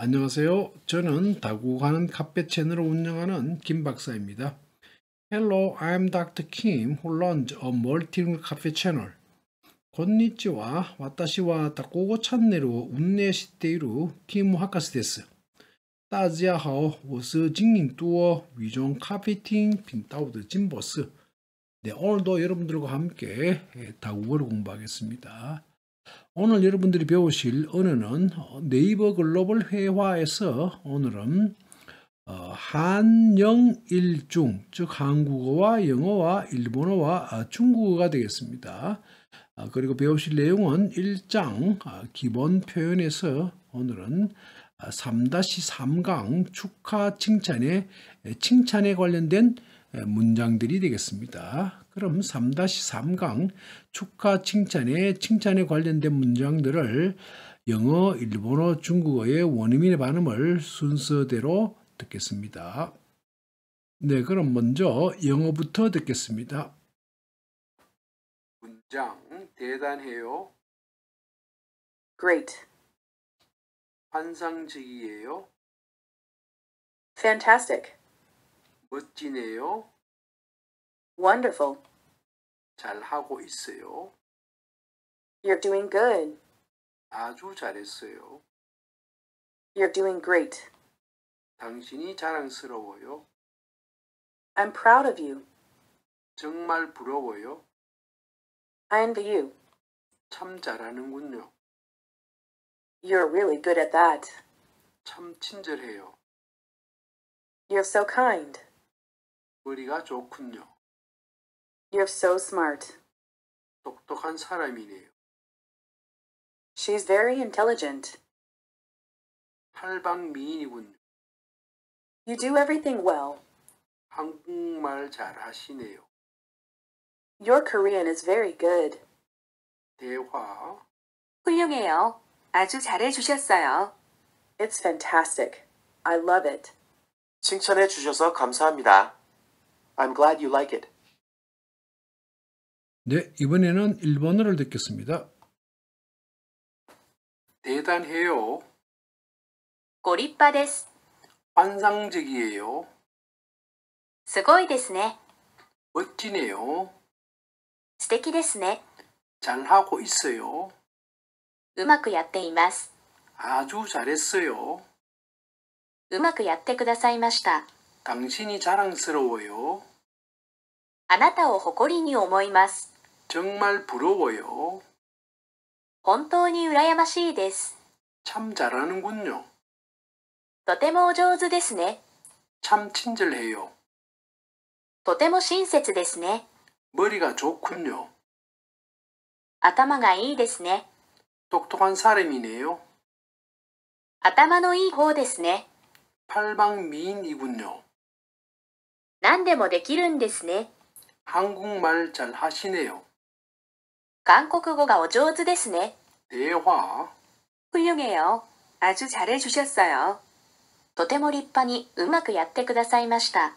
안녕하세요. 저는 다국하는 카페 채널을 운영하는 김 박사입니다. Hello, I'm Dr. Kim who runs a multilingual cafe channel. こんにち 와타시와 다국어 찬네을 운영している 김 하카스데스. 따지す하오好스 징잉뚜어 위종 카페팅 빈타우드 진 보스. 네, 오늘도 여러분들과 함께 예, 다국어를 공부하겠습니다. 오늘 여러분들이 배우실 언어는 네이버 글로벌 회화에서 오늘은 어, 한영일중 즉 한국어와 영어와 일본어와 아, 중국어가 되겠습니다. 아, 그리고 배우실 내용은 1장 아, 기본 표현에서 오늘은 3-3강 축하 칭찬에 칭찬에 관련된 문장들이 되겠습니다. 그럼 3-3강 축하 칭찬에 칭찬에 관련된 문장들을 영어, 일본어, 중국어의 원어민의 반응을 순서대로 듣겠습니다. 네, 그럼 먼저 영어부터 듣겠습니다. 문장 대단해요. Great. 환상적이에요. Fantastic. 멋지네요. Wonderful. 잘 하고 있어요. You're doing good. 아주 잘했어요. You're doing great. 당신이 자랑스러워요. I'm proud of you. 정말 부러워요. I envy you. 참 잘하는군요. You're really good at that. 참 친절해요. You're so kind. 머리가 좋군요. You're so smart. 똑똑한 사람이네요. She's very intelligent. You do everything well. 한국말 Your Korean is very good. 대화. 훌륭해요. 아주 It's fantastic. I love it. 칭찬해 주셔서 감사합니다. I'm glad you like it. 네, 이번에는 일본어를 듣겠습니다. 대단해요. 고립바です. 환상적이에요. すごいですね. 멋지네요. 素敵ですね. 잘하고 있어요. うまくやっています. 아주 잘했어요. うまくやってくださいました. 당신이 자랑스러워요. あなたを誇りに思います。 정말 부러워요. 本当に羨ましいです。참 잘하는군요. とても上手ですね참 친절해요. とても親切ですね。 머리가 좋군요. 頭がいいですね。 똑똑한 사람이네요. 頭のいい方ですね。 팔방미인이군요. 何でもできるんですね。 한국말 잘 하시네요. 한국어가 어조즈ですね. 대화. 훌륭해요. 아주 잘해주셨어요. とても立派にうまくやってくださいました.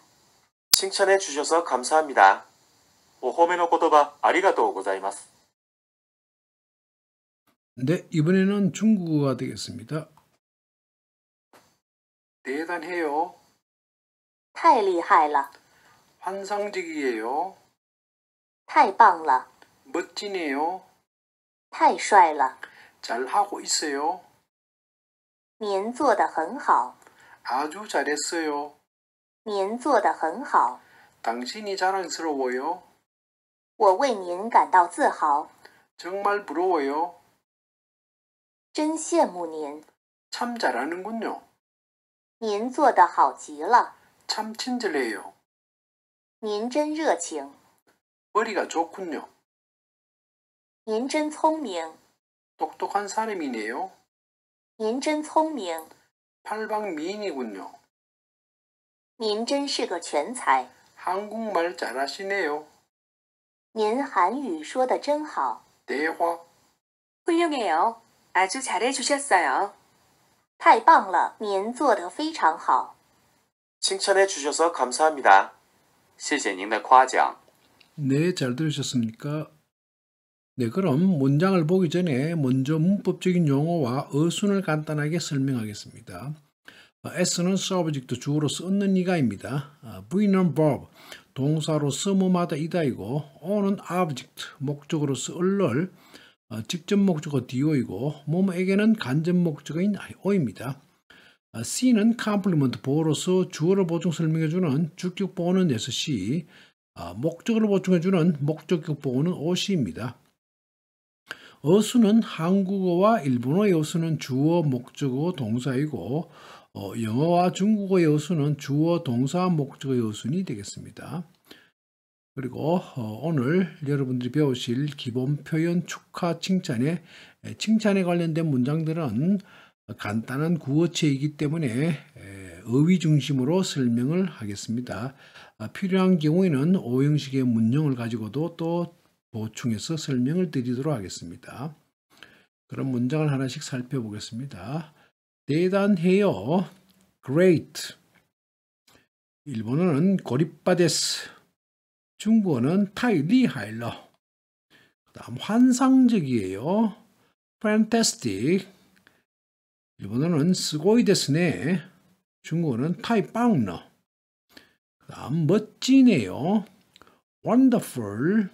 칭찬해 주셔서 감사합니다. お褒めの言葉ありがとうございます. 네, 이번에는 중국어가 되겠습니다. 대단해요. 太厉害了. 환상적이에요. 太棒了. 멋지네요. 太帅了. 잘하고 있어요. 您做得很好. 아주 잘했어요. 您做得很好. 당신이 자랑스러워요. 我为您感到自豪. 정말 부러워요. 真羡慕您.참 잘하는군요. 您做得好极了.참 친절해요. 您真热情. 머리가 좋군요. 您真聪明. 똑똑한 사람이네요. 您真聪明. 팔방 미인이군요. 您真是个全才. 한국말 잘하시네요. 您韩语说的真好. 대화. 훌륭해요. 아주 잘해주셨어요. 太棒了，您做得非常好。 칭찬해 주셔서 감사합니다. 谢谢您的夸奖. 네, 잘 들으셨습니까? 네, 그럼 문장을 보기 전에 먼저 문법적인 용어와 어순을 간단하게 설명하겠습니다. 어, S는 subject 주어로서 는 이가입니다. V는 어, verb 동사로서 뭐마다 이다이고 O는 object 목적으로서 을를 어, 직접 목적어 do이고 뭐에게는 간접 목적인 o입니다. C는 complement 보어로서 주어를 보충 설명해주는 주격 보어는 s c 목적어를 보충해주는 목적격 보어는 oc입니다. 어수는 한국어와 일본어의 어순는 주어, 목적어, 동사이고 어, 영어와 중국어의 어순는 주어, 동사, 목적어의 어순이 되겠습니다. 그리고 어, 오늘 여러분들이 배우실 기본 표현 축하 칭찬에 칭찬에 관련된 문장들은 간단한 구어체이기 때문에 어휘 중심으로 설명을 하겠습니다. 아, 필요한 경우에는 오형식의 문형을 가지고도 또 보충해서 설명을 드리도록 하겠습니다. 그럼 문장을 하나씩 살펴보겠습니다. 대단해요. Great. 일본어는 고립바데스. 중국어는 타이리하일러. 다음 환상적이에요. Fantastic. 일본어는 스고이데스네. 중국어는 타이빵너. 다음 멋지네요. Wonderful.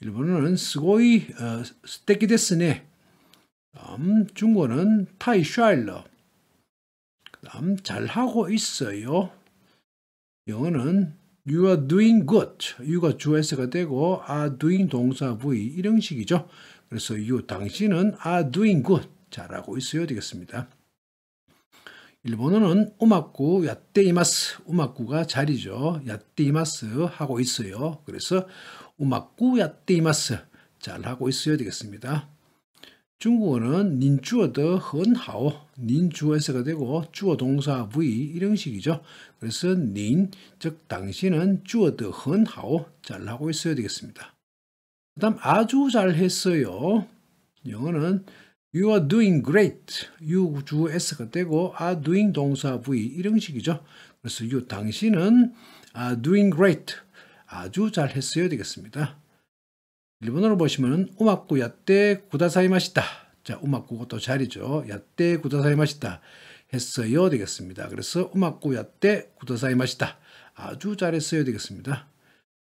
일본어는 스고이 어, 스테키데스네. 그다음 중국어는 타이샤일러. 그다음 잘하고 있어요. 영어는 you are doing good. you가 주어가 되고 are doing 동사 부위 이런 식이죠. 그래서 you 당신은 are doing good. 잘하고 있어요 되겠습니다. 일본어는 우마쿠 야떼이마스 우마쿠가 자리죠. 야떼이마스 하고 있어요. 그래서 우마꾸야띠마스 잘하고 있어야 되겠습니다. 중국어는 닌주어도 헌하오 닌주어에서가 되고 주어 동사 V 이런 식이죠. 그래서 닌, 즉 당신은 주어도 헌하오 잘하고 있어야 되겠습니다. 그 다음 아주 잘했어요. 영어는 You are doing great. You 주 s가 되고 are doing 동사 v 이런 식이죠. 그래서 you 당신은 are doing great. 아주 잘 했어야 되겠습니다. 일본어로 보시면 오마쿠 야떼 구다사이 맛있다. 자, 오마쿠 또 자리죠. 야떼 구다사이 맛있다. 했어요 되겠습니다. 그래서 오마쿠 야떼 구다사이 맛있다. 아주 잘했어야 되겠습니다.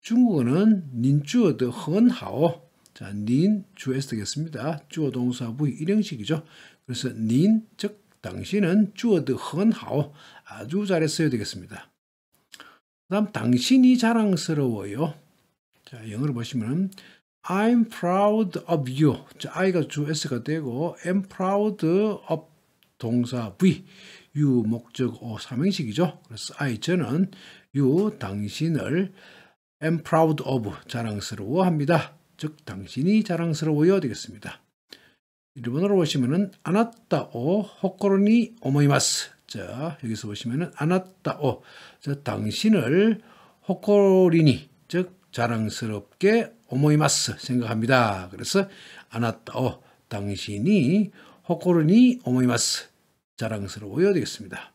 중국어는 닌주어드 헌하오. 자, 닌 주에서 되겠습니다. 주어 동사 부의 일형식이죠. 그래서 닌, 즉 당신은 주어드 헌하오. 아주 잘했어야 되겠습니다. 그 다음 당신이 자랑스러워요. 자 영어로 보시면 I'm proud of you. 자, I가 주 S가 되고 I'm proud of 동사 V you 목적 어 삼행식이죠. 그래서 I 저는 you 당신을 i m proud of 자랑스러워합니다. 즉 당신이 자랑스러워요 되겠습니다. 일본어로 보시면은 아나타 오 호코로니 오모이마스 자, 여기서 보시면은 아나타오. 즉 당신을 호코리니 즉 자랑스럽게 오모이마스 생각합니다. 그래서 아나타오 당신이 호코리니 오모이마스 자랑스러워요 되겠습니다.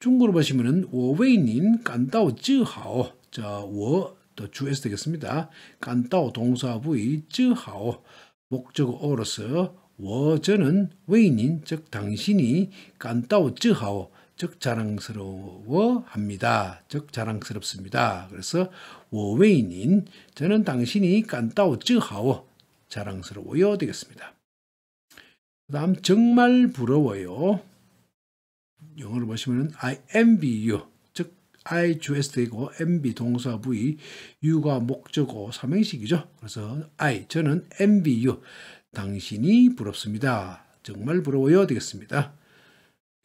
중국어로 보시면은 워웨이닌 깐다오 쯔하오. 자, 워또 주에서 되겠습니다. 깐다오 동사 부의 쯔하오 목적어로서 워저는 외인인 즉 당신이 깐따오 쯔하오 즉 자랑스러워합니다. 즉 자랑스럽습니다. 그래서 워웨인인 저는 당신이 깐따오 쯔하오 자랑스러워요 되겠습니다. 그 다음 정말 부러워요. 영어로 보시면 I envy you 즉 I 주에서 되고 envy 동사 부위 y o 가 목적어 삼행식이죠. 그래서 I 저는 envy you 당신이 부럽습니다. 정말 부러워요 되겠습니다.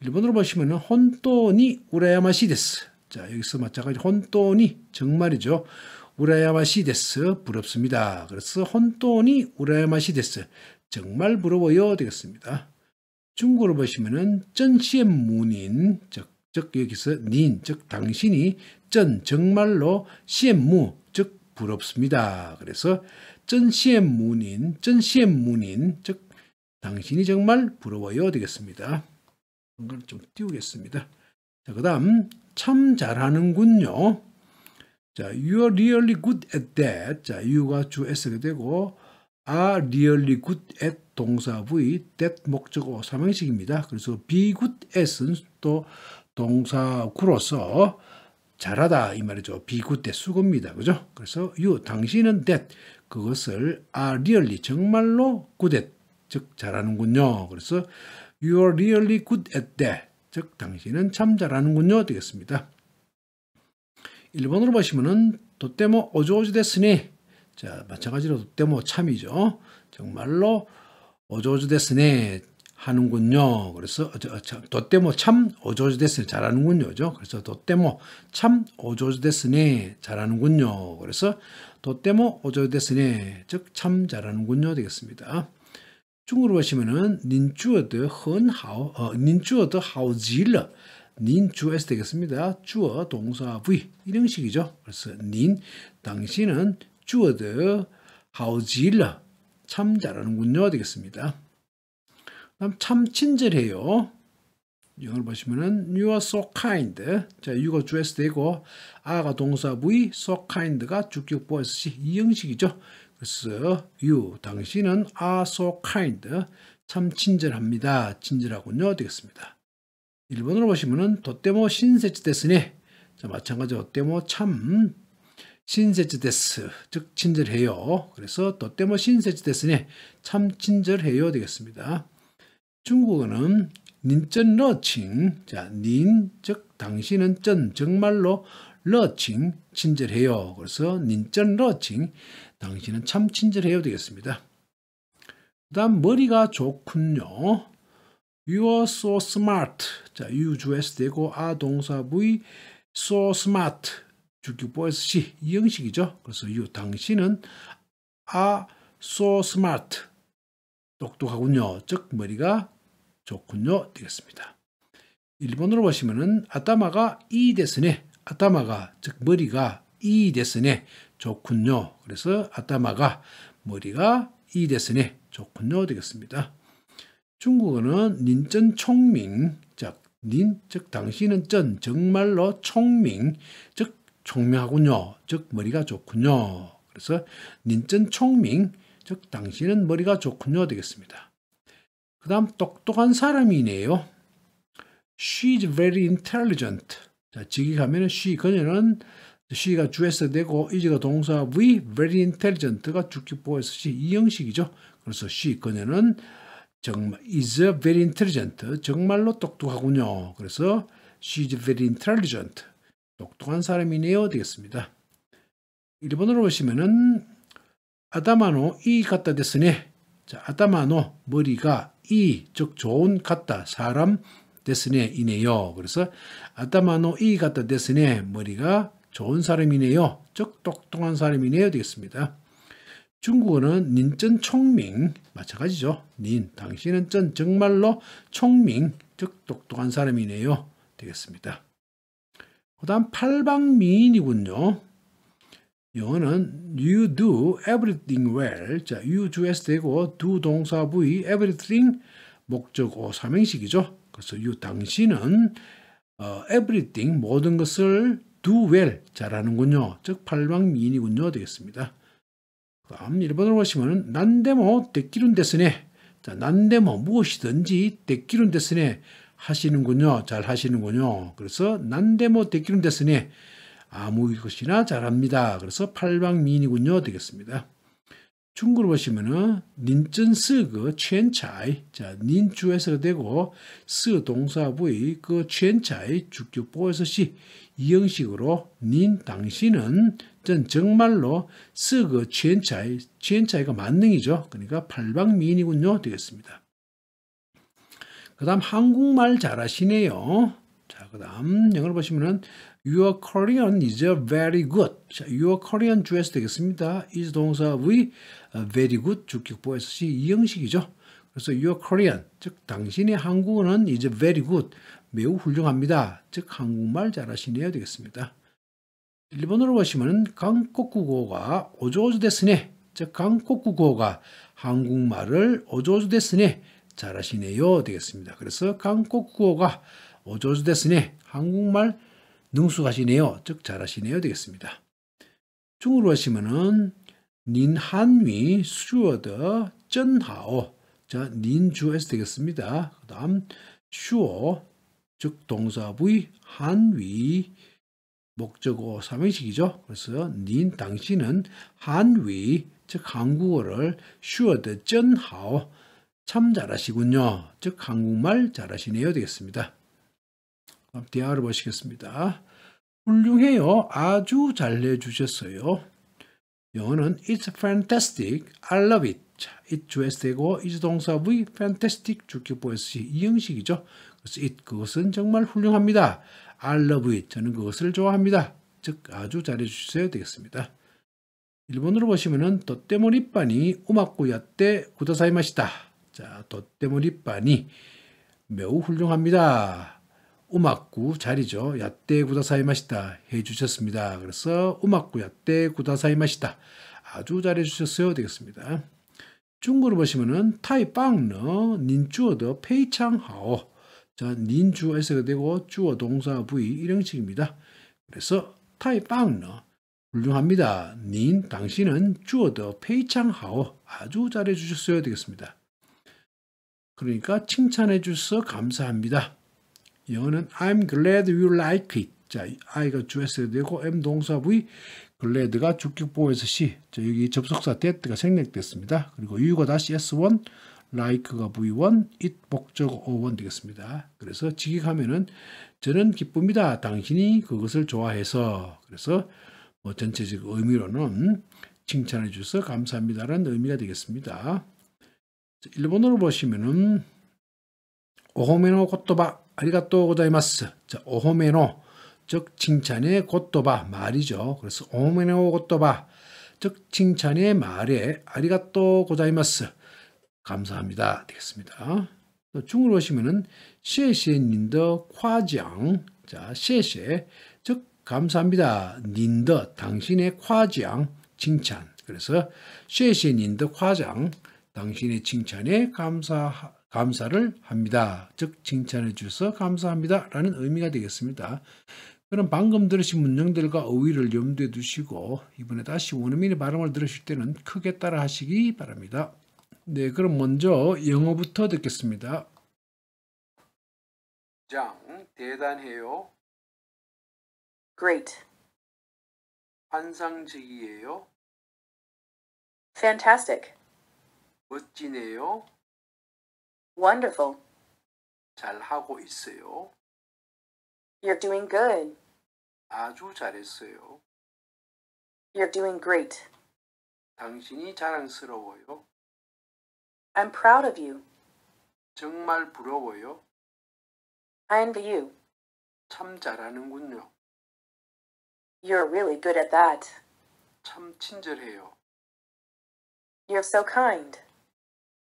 일본어로 보시면 혼돈이 우라야마시 데스. 자, 여기서 마찬가 혼돈이 정말이죠. 우라야마시 데스 부럽습니다. 그래서 혼돈이 우라야마시 데스. 정말 부러워요 되겠습니다. 중국어로 보시면은 시의 문인 즉, 즉 여기서 닌, 즉 당신이 쩐 정말로 시엠무 즉 부럽습니다. 그래서 전시의 문인, 전시의 문인, 즉 당신이 정말 부러워요 되겠습니다. 이걸 좀 띄우겠습니다. 자, 그 다음 참 잘하는군요. 자, you're really good at that. 자, you가 주 s가 되고 are really good at 동사 부의 that 목적어 삼형식입니다. 그래서 be good at은 또 동사구로서 잘하다 이 말이죠. 비 e g 수고입니다. 그죠? 그래서 you 당신은 that 그것을 아 리얼리 정말로 g o 즉 잘하는군요. 그래서 you are really good at that 즉 당신은 참 잘하는군요 되겠습니다. 1번으로 보시면은 도때모 오조오지 됐으니 자 마찬가지로 도때모 참이죠. 정말로 오조오지 됐으니 하는군요. 그래서 어, 어, 도때모 참 오조지 됐으니 잘하는군요죠. 그래서 도때모 참 오조지 됐으니 잘하는군요. 그래서 도때모 오조데스네 즉참 잘하는군요 되겠습니다. 중국으로 보시면은 닌주어드 헌하오 어, 닌주어드 하오질 닌주에서 되겠습니다. 주어 동사 부위 이런 식이죠. 그래서 닌 당신은 주어드 하오질 참 잘하는군요 되겠습니다. 다음 참 친절해요. 영어로 보시면은 you are so kind. 자, you a r 되고 아가 동사 부위 so kind가 주격보 시 이형식이죠. 그래서 you 당신은 are so kind. 참 친절합니다. 친절하군요. 되겠습니다. 일본으로 보시면은 도때모 신세츠 데스네. 자, 마찬가지로 도때모 참 신세츠 데스. 즉 친절해요. 그래서 도때모 신세츠 데스네. 참 친절해요. 되겠습니다. 중국어는 닌쩐 러칭. 자, 닌, 즉, 당신은 쩐, 정말로 러칭, 친절해요. 그래서 닌쩐 러칭. 당신은 참 친절해요 되겠습니다. 그 다음, 머리가 좋군요. You are so smart. 자, you 주에서 되고, 아, 동사 부위, so smart. 주기보에서 시, 이 형식이죠. 그래서 you, 당신은 아, so smart. 똑똑하군요. 즉, 머리가 좋군요. 되겠습니다. 일본어로 보시면은 아타마가 이 데스네. 아타마가 즉 머리가 이 데스네. 좋군요. 그래서 아타마가 머리가 이 데스네. 좋군요. 되겠습니다. 중국어는 닌전 총밍 즉 닌, 즉 당신은 전 정말로 총밍 즉 총명하군요. 즉 머리가 좋군요. 그래서 닌전 총밍 즉 당신은 머리가 좋군요 되겠습니다. 그 다음 똑똑한 사람이네요. She's very intelligent. 자, 지기 가면 she, 그녀는 she가 주에서 되고 is가 동사 we, very intelligent가 주기보에서 she, 이 형식이죠. 그래서 she, 그녀는 정말 is very intelligent. 정말로 똑똑하군요. 그래서 she's very intelligent. 똑똑한 사람이네요. 되겠습니다. 일본어로 보시면은 아다마노 이 갖다 됐으네. 자, 아다마노 머리가 이, 즉 좋은 같다, 사람 데스네이네요. 그래서 아타마노 이 같다 데스네 머리가 좋은 사람이네요. 즉 똑똑한 사람이네요 되겠습니다. 중국어는 닌쩐 총밍 마찬가지죠. 닌 당신은 쩐 정말로 총밍 즉 똑똑한 사람이네요 되겠습니다. 그다음 팔방미인이군요. 영어는 you do everything well. 자, you 주에서 되고 do 동사 부위 everything 목적어 삼행식이죠. 그래서 you 당신은 어, everything 모든 것을 do well 잘하는군요. 즉 팔방미인이군요 되겠습니다. 그 다음 1번으로 보시면 난데모 데끼룬 데스네 자, 난데모 무엇이든지 데끼룬 데스네 하시는군요. 잘 하시는군요. 그래서 난데모 데끼룬 데스네 아무 것이나 잘합니다. 그래서 팔방미인이군요 되겠습니다. 중국으로 보시면은 닌쩐스그 취엔차이 자 닌주에서 되고 스 동사부의 그 취엔차이 주격보에서시 이형식으로 닌 당신은 전 정말로 스그 취엔차이 취엔차이가 만능이죠 그러니까 팔방미인이군요 되겠습니다 그 다음 한국말 잘하시네요 자그 다음 영어로 보시면은 Your Korean is very good. 자, your Korean d r e 되겠습니다. is 동사 의 어, very good 주격보에서 시 이형식이죠. 그래서 your Korean, 즉 당신의 한국어는 is very good, 매우 훌륭합니다. 즉 한국말 잘하시네요 되겠습니다. 일본어로 보시면 강국국어가 오조오조 됐으네, 즉강국국어가 한국말을 오조오조 됐으네 잘하시네요 되겠습니다. 그래서 강국국어가 오조오조 됐으네 한국말 능숙하시네요. 즉 잘하시네요 되겠습니다. 중국로 하시면은 닌 한위 수어더 쩐하오 자 닌주에서 되겠습니다. 그 다음 슈어 즉 동사부의 한위 목적어 삼행식이죠. 그래서 닌 당신은 한위 즉 한국어를 슈어더 쩐하오 참 잘하시군요. 즉 한국말 잘하시네요 되겠습니다. 대화를 보시겠습니다. 훌륭해요. 아주 잘 내주셨어요. 영어는 It's fantastic. I love it. 자, it 주어되고 is 동사 V fantastic 주격보 S 이형식이죠. 그래서 it 그것은 정말 훌륭합니다. I love it. 저는 그것을 좋아합니다. 즉 아주 잘해주셔야 되겠습니다. 일본어로 보시면은 도떼모리빠니 우마꾸야떼 구다사이마시다. 자, 도떼모리빠니 매우 훌륭합니다. 오마쿠 자리죠. 야떼 구다사이 마시다 해주셨습니다. 그래서 오마쿠 야떼 구다사이 마시다 아주 잘해주셨어요 되겠습니다. 중국어로 보시면은 타이빵너 닌주어더 페이창하오 자 닌주어에서 되고 주어 동사 부위 이런 식입니다. 그래서 타이빵너 훌륭합니다. 닌 당신은 주어더 페이창하오 아주 잘해주셨어요 되겠습니다. 그러니까 칭찬해 주셔서 감사합니다. 영어는 I'm glad you like it. 자, I가 주어야 되고 M 동사 V l a d 가 주격보에서 C. 자, 여기 접속사 that가 생략됐습니다. 그리고 you가 다시 S1, like가 V1, it 목적어 O1 되겠습니다. 그래서 직역하면은 저는 기쁩니다. 당신이 그것을 좋아해서 그래서 뭐 전체적 의미로는 칭찬해 주셔서 감사합니다라는 의미가 되겠습니다. 일본어로 보시면은 오호메노 고토바 ありがとうございます。자お褒めの즉 칭찬의 곧도바 말이죠. 그래서 오메노 곧도바 즉 칭찬의 말에 아리가또 고자이마스 감사합니다 되겠습니다. 또 중으로 오시면은 셰셰 닌더 과장 자 셰셰 즉 감사합니다 닌더 당신의 과장 칭찬 그래서 셰셰 닌더 과장 당신의 칭찬에 감사 감사를 합니다. 즉 칭찬해 주셔서 감사합니다. 라는 의미가 되겠습니다. 그럼 방금 들으신 문장들과 어휘를 염두에 두시고 이번에 다시 원어민의 발음을 들으실 때는 크게 따라 하시기 바랍니다. 네, 그럼 먼저 영어부터 듣겠습니다. 장, 대단해요. Great. 환상적이에요. Fantastic. 멋지네요. Wonderful. 잘 하고 있어요. You're doing good. 아주 잘했어요. You're doing great. 당신이 자랑스러워요. I'm proud of you. 정말 부러워요. I envy you. 참 잘하는군요. You're really good at that. 참 친절해요. You're so kind.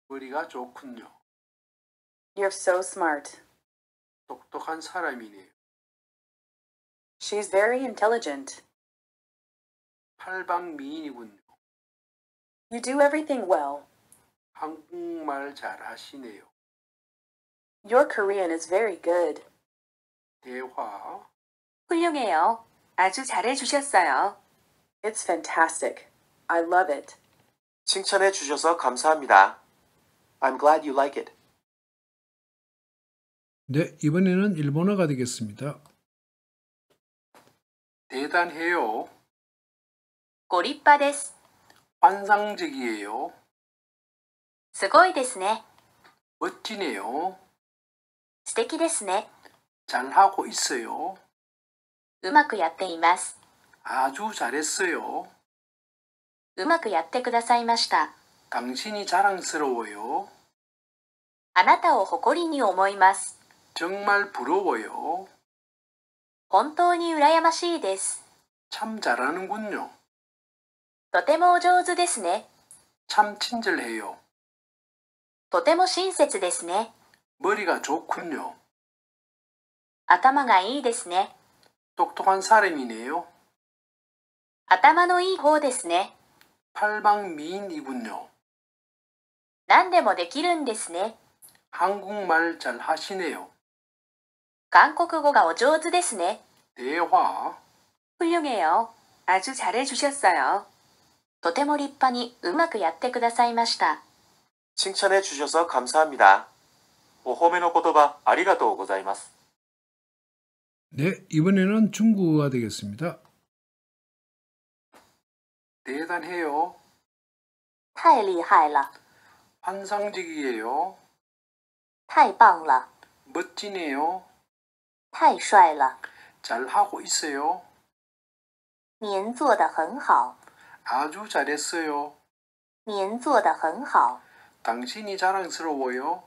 머리가 좋군요. You're so smart. 똑똑한 사람이네요. She's very intelligent. 팔방미인이군요. You do everything well. 한국말 잘하시네요. Your Korean is very good. 대화. 훌륭해요. 아주 잘해주셨어요. It's fantastic. I love it. 칭찬해 주셔서 감사합니다. I'm glad you like it. 네, 이번에는 일본어가 되겠습니다. 대단해요. 고립바です. 환상적이에요. すごいですね. 멋지네요. 素敵ですね. 잘하고 있어요. うまくやっています. 아주 잘했어요. うまくやってくださいました. 당신이 자랑스러워요. あなたを誇りに思います。 정말 부러워요. 本当に羨ましいです。참 잘하는군요. とても上手ですね참 친절해요. とても親切ですね。 머리가 좋군요. 頭がいいですね。 똑똑한 사람이네요. 頭のいい方ですね。 팔방 미인이군요. 何でもできるんですね。 한국말 잘 하시네요. 한국어가 어조드ですね. 대화. 훌륭해요. 아주 잘해주셨어요. とても立派にうまくやってくださいました. 칭찬해 주셔서 감사합니다. お褒めの言葉ありがとうございます. 네, 이번에는 중국어가 되겠습니다. 대단해요. 太厉害了. 환상적이에요. 太棒了. 멋지네요. 太帅了. 잘하고 있어요. 您做得很好. 아주 잘했어요. 您做得很好. 당신이 자랑스러워요.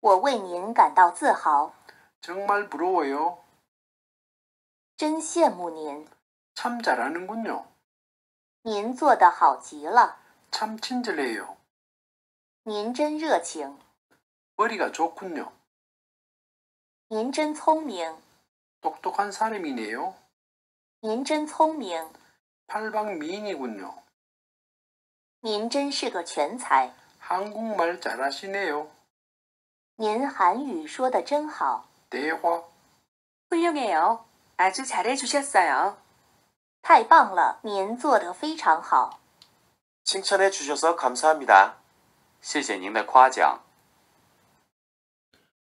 我为您感到自豪. 정말 부러워요. 真羡慕您.참 잘하는군요. 您做得好极了.참 친절해요. 您真热情. 머리가 좋군요. 您真聪明. 똑똑한 사람이네요. 您真聪明. 팔방 미인이군요. 您真是个全才. 한국말 잘하시네요. 您韩语说的真好. 대화. 훌륭해요. 아주 잘해주셨어요. 太棒了，您做得非常好。 칭찬해 주셔서 감사합니다. 谢谢您的夸奖。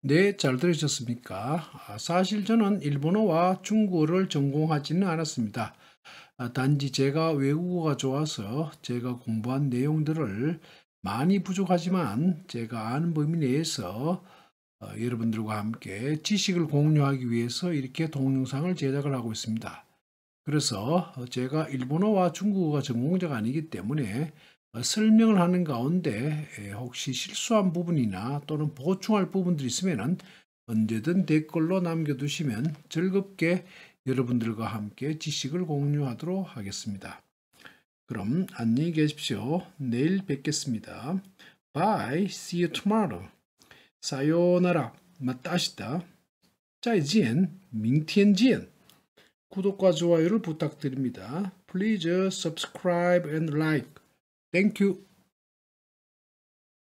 네, 잘 들으셨습니까? 아, 사실 저는 일본어와 중국어를 전공하지는 않았습니다. 아, 단지 제가 외국어가 좋아서 제가 공부한 내용들을 많이 부족하지만 제가 아는 범위 내에서 어, 여러분들과 함께 지식을 공유하기 위해서 이렇게 동영상을 제작을 하고 있습니다. 그래서 제가 일본어와 중국어가 전공자가 아니기 때문에 어, 설명을 하는 가운데 혹시 실수한 부분이나 또는 보충할 부분들이 있으면 언제든 댓글로 남겨두시면 즐겁게 여러분들과 함께 지식을 공유하도록 하겠습니다. 그럼 안녕히 계십시오. 내일 뵙겠습니다. Bye. See you tomorrow. 사요나라. 마따시다. 짜이지엔. 밍티엔지엔. 구독과 좋아요를 부탁드립니다. Please subscribe and like. Thank you.